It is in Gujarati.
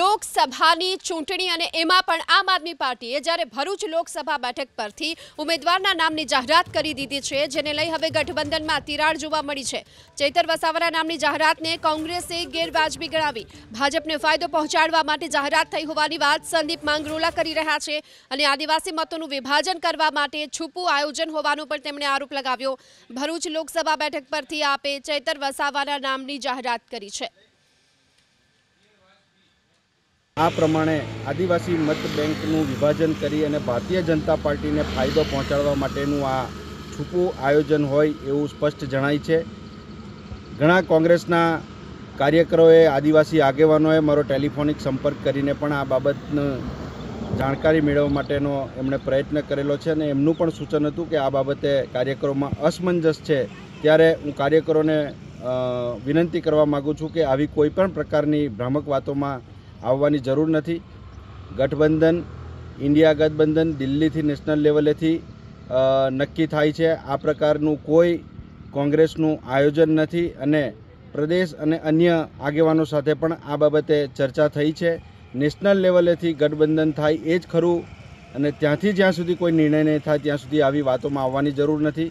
લોકસભાની ચૂંટણી અને એમાં પણ આમ આદમી પાર્ટીએ જ્યારે ભરૂચ લોકસભા બેઠક પરથી ઉમેદવારના નામની જાહેરાત કરી દીધી છે જેને લઈ હવે ગઠબંધનમાં તિરાડ જોવા મળી છે ચેતર વસાવાના નામની જાહેરાતને કોંગ્રેસે ગેરવાજબી ગણાવી ભાજપને ફાયદો પહોંચાડવા માટે જાહેરાત થઈ હોવાની વાત સંદીપ માંગરોલા કરી રહ્યા છે અને આદિવાસી મતોનું વિભાજન કરવા માટે છૂપું આયોજન હોવાનો પણ તેમણે આરોપ લગાવ્યો ભરૂચ લોકસભા બેઠક પરથી આપે ચેતર વસાવાના નામની જાહેરાત કરી છે આ પ્રમાણે આદિવાસી મત બેંકનું વિભાજન કરી અને ભારતીય જનતા પાર્ટીને ફાયદો પહોંચાડવા માટેનું આ છૂપું આયોજન હોય એવું સ્પષ્ટ જણાય છે ઘણા કોંગ્રેસના કાર્યકરોએ આદિવાસી આગેવાનોએ મારો ટેલિફોનિક સંપર્ક કરીને પણ આ બાબતનું જાણકારી મેળવવા માટેનો એમણે પ્રયત્ન કરેલો છે અને એમનું પણ સૂચન હતું કે આ બાબતે કાર્યકરોમાં અસમંજસ છે ત્યારે હું કાર્યકરોને વિનંતી કરવા માગું છું કે આવી કોઈપણ પ્રકારની ભ્રામક વાતોમાં આવવાની જરૂર નથી ગઠબંધન ઇન્ડિયા ગઠબંધન દિલ્હીથી નેશનલ લેવલેથી નક્કી થાય છે આ પ્રકારનું કોઈ કોંગ્રેસનું આયોજન નથી અને પ્રદેશ અને અન્ય આગેવાનો સાથે પણ આ બાબતે ચર્ચા થઈ છે નેશનલ લેવલેથી ગઠબંધન થાય એ જ ખરું અને ત્યાંથી જ્યાં સુધી કોઈ નિર્ણય નહીં થાય ત્યાં સુધી આવી વાતોમાં આવવાની જરૂર નથી